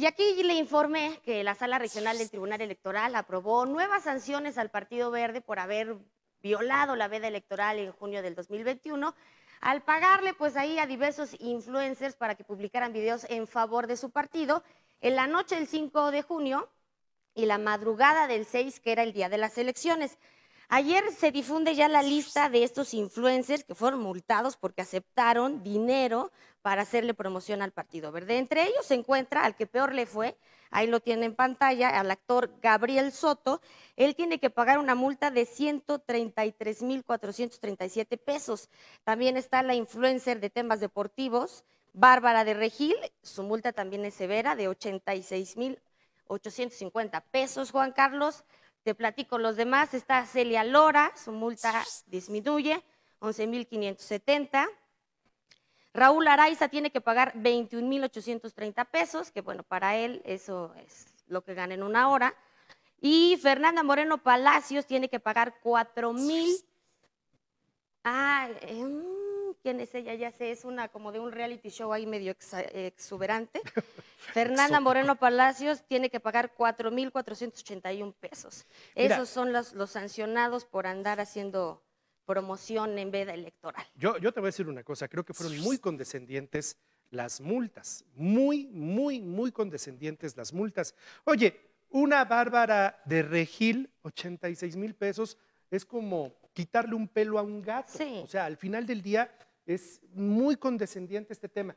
Y aquí le informé que la Sala Regional del Tribunal Electoral aprobó nuevas sanciones al Partido Verde por haber violado la veda electoral en junio del 2021 al pagarle pues ahí a diversos influencers para que publicaran videos en favor de su partido en la noche del 5 de junio y la madrugada del 6 que era el día de las elecciones. Ayer se difunde ya la lista de estos influencers que fueron multados porque aceptaron dinero para hacerle promoción al Partido Verde. Entre ellos se encuentra al que peor le fue, ahí lo tiene en pantalla, al actor Gabriel Soto. Él tiene que pagar una multa de 133.437 pesos. También está la influencer de temas deportivos, Bárbara de Regil. Su multa también es severa, de 86.850 pesos. Juan Carlos te platico los demás. Está Celia Lora, su multa disminuye, 11.570. Raúl Araiza tiene que pagar 21.830 pesos, que bueno, para él eso es lo que gana en una hora. Y Fernanda Moreno Palacios tiene que pagar 4.000. Ah, em, ¿quién es ella? Ya sé, es una como de un reality show ahí medio exuberante. Fernanda Moreno Palacios tiene que pagar 4.481 pesos. Esos son los, sancionados por andar haciendo promoción en veda electoral. Yo, yo te voy a decir una cosa, creo que fueron muy condescendientes las multas, muy, muy, muy condescendientes las multas. Oye, una Bárbara de Regil, 86 mil pesos, es como quitarle un pelo a un gato. O sea, al final del día es muy condescendiente este tema.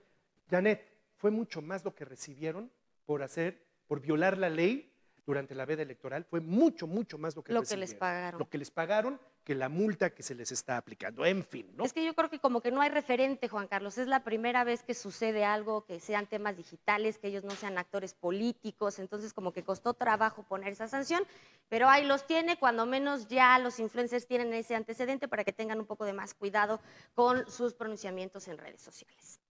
Janet, fue mucho más lo que recibieron por hacer, por violar la ley durante la veda electoral, fue mucho, mucho más lo que, lo que les pagaron. Lo que les pagaron que la multa que se les está aplicando. En fin, ¿no? Es que yo creo que como que no hay referente, Juan Carlos. Es la primera vez que sucede algo, que sean temas digitales, que ellos no sean actores políticos. Entonces, como que costó trabajo poner esa sanción, pero ahí los tiene. Cuando menos ya los influencers tienen ese antecedente para que tengan un poco de más cuidado con sus pronunciamientos en redes sociales.